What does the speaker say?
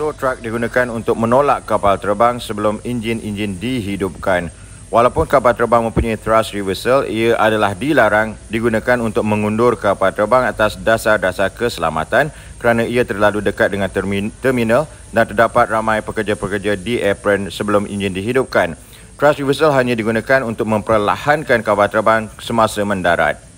tow truck digunakan untuk menolak kapal terbang sebelum enjin-enjin dihidupkan. Walaupun kapal terbang mempunyai thrust reversal, ia adalah dilarang digunakan untuk mengundur kapal terbang atas dasar-dasar keselamatan kerana ia terlalu dekat dengan terminal dan terdapat ramai pekerja-pekerja di apron sebelum enjin dihidupkan. Thrust reversal hanya digunakan untuk memperlahankan kapal terbang semasa mendarat.